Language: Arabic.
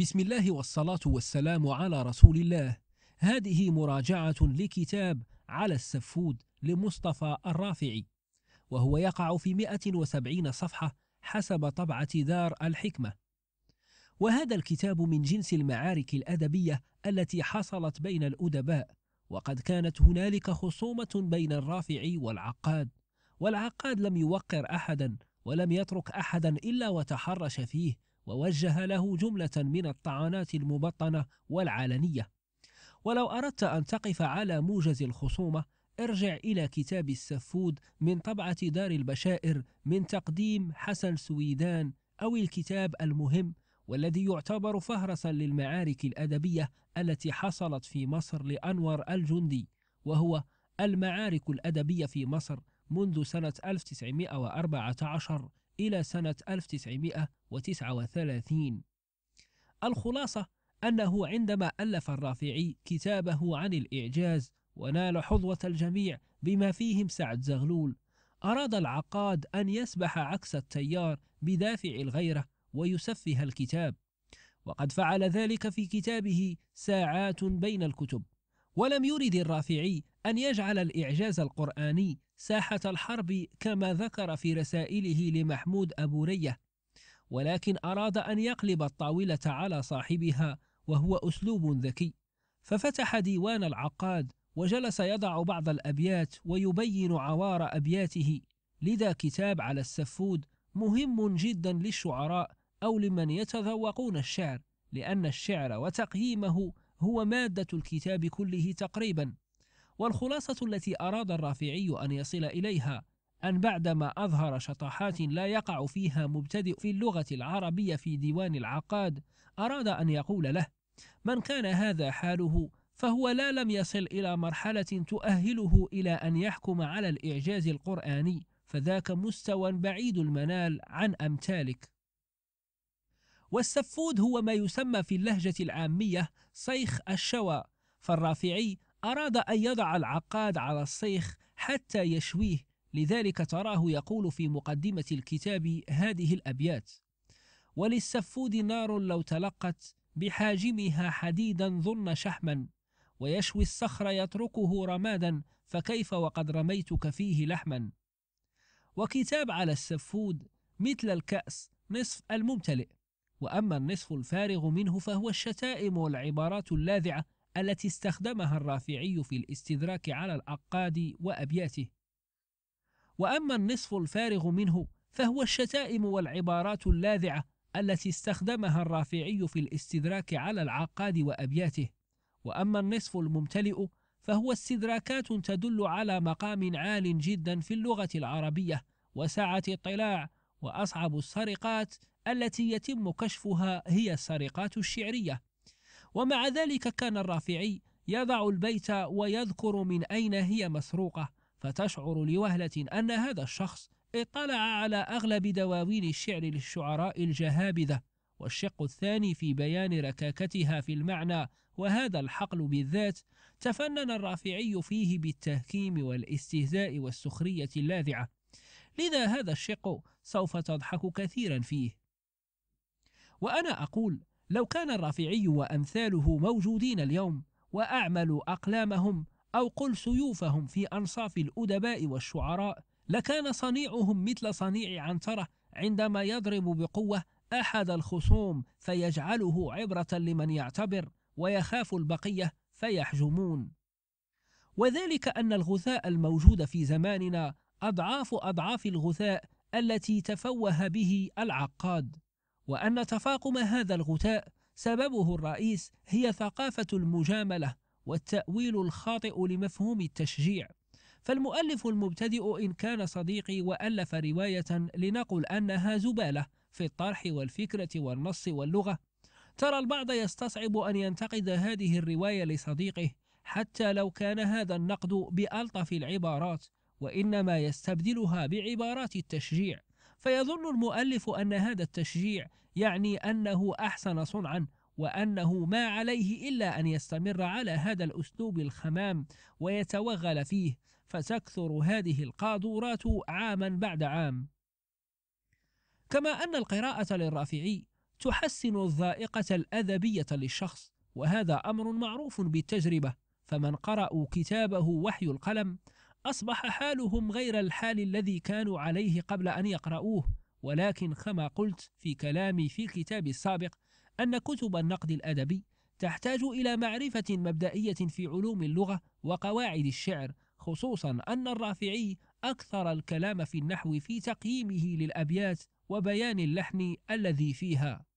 بسم الله والصلاة والسلام على رسول الله هذه مراجعة لكتاب على السفود لمصطفى الرافعي وهو يقع في 170 صفحة حسب طبعة دار الحكمة وهذا الكتاب من جنس المعارك الأدبية التي حصلت بين الأدباء وقد كانت هنالك خصومة بين الرافعي والعقاد والعقاد لم يوقر أحدا ولم يترك أحدا إلا وتحرش فيه ووجه له جملة من الطعنات المبطنة والعلنية ولو أردت أن تقف على موجز الخصومة ارجع إلى كتاب السفود من طبعة دار البشائر من تقديم حسن سويدان أو الكتاب المهم والذي يعتبر فهرسا للمعارك الأدبية التي حصلت في مصر لأنور الجندي وهو المعارك الأدبية في مصر منذ سنة 1914 إلى سنة 1939 الخلاصة أنه عندما ألف الرافعي كتابه عن الإعجاز ونال حظوة الجميع بما فيهم سعد زغلول أراد العقاد أن يسبح عكس التيار بدافع الغيرة ويسفه الكتاب وقد فعل ذلك في كتابه ساعات بين الكتب ولم يرد الرافعي أن يجعل الإعجاز القرآني ساحة الحرب كما ذكر في رسائله لمحمود أبو رية ولكن أراد أن يقلب الطاولة على صاحبها وهو أسلوب ذكي ففتح ديوان العقاد وجلس يضع بعض الأبيات ويبين عوار أبياته لذا كتاب على السفود مهم جدا للشعراء أو لمن يتذوقون الشعر لأن الشعر وتقييمه هو مادة الكتاب كله تقريبا والخلاصة التي أراد الرافعي أن يصل إليها أن بعدما أظهر شطحات لا يقع فيها مبتدئ في اللغة العربية في ديوان العقاد أراد أن يقول له من كان هذا حاله فهو لا لم يصل إلى مرحلة تؤهله إلى أن يحكم على الإعجاز القرآني فذاك مستوى بعيد المنال عن أمثالك والسفود هو ما يسمى في اللهجة العامية صيخ الشوى فالرافعي أراد أن يضع العقاد على الصيخ حتى يشويه لذلك تراه يقول في مقدمة الكتاب هذه الأبيات وللسفود نار لو تلقت بحاجمها حديدا ظن شحما ويشوي الصخر يتركه رمادا فكيف وقد رميتك فيه لحما وكتاب على السفود مثل الكأس نصف الممتلئ وأما النصف الفارغ منه فهو الشتائم والعبارات اللاذعة التي استخدمها الرافعي في الاستدراك على الأقاد وأبياته وأما النصف الفارغ منه فهو الشتائم والعبارات اللاذعة التي استخدمها الرافعي في الاستدراك على العقاد وأبياته وأما النصف الممتلئ فهو استدراكات تدل على مقام عال جدا في اللغة العربية وسعة الطلاع وأصعب السرقات التي يتم كشفها هي السرقات الشعرية ومع ذلك كان الرافعي يضع البيت ويذكر من أين هي مسروقة فتشعر لوهلة أن هذا الشخص اطلع على أغلب دواوين الشعر للشعراء الجهابذة والشق الثاني في بيان ركاكتها في المعنى وهذا الحقل بالذات تفنن الرافعي فيه بالتهكيم والاستهزاء والسخرية اللاذعة لذا هذا الشق سوف تضحك كثيرا فيه وأنا أقول لو كان الرافعي وأمثاله موجودين اليوم وأعملوا أقلامهم أو قل سيوفهم في أنصاف الأدباء والشعراء لكان صنيعهم مثل صنيع عنترة عندما يضرب بقوة أحد الخصوم فيجعله عبرة لمن يعتبر ويخاف البقية فيحجمون وذلك أن الغثاء الموجود في زماننا أضعاف أضعاف الغثاء التي تفوه به العقاد وأن تفاقم هذا الغثاء سببه الرئيس هي ثقافة المجاملة والتأويل الخاطئ لمفهوم التشجيع فالمؤلف المبتدئ إن كان صديقي وألف رواية لنقل أنها زبالة في الطرح والفكرة والنص واللغة ترى البعض يستصعب أن ينتقد هذه الرواية لصديقه حتى لو كان هذا النقد بألطف العبارات وإنما يستبدلها بعبارات التشجيع فيظن المؤلف أن هذا التشجيع يعني أنه أحسن صنعا وأنه ما عليه إلا أن يستمر على هذا الأسلوب الخمام ويتوغل فيه فتكثر هذه القاذورات عاما بعد عام كما أن القراءة للرافعي تحسن الذائقة الأدبية للشخص وهذا أمر معروف بالتجربة فمن قرأوا كتابه وحي القلم أصبح حالهم غير الحال الذي كانوا عليه قبل أن يقرأوه ولكن كما قلت في كلامي في الكتاب السابق أن كتب النقد الأدبي تحتاج إلى معرفة مبدئية في علوم اللغة وقواعد الشعر خصوصا أن الرافعي أكثر الكلام في النحو في تقييمه للأبيات وبيان اللحن الذي فيها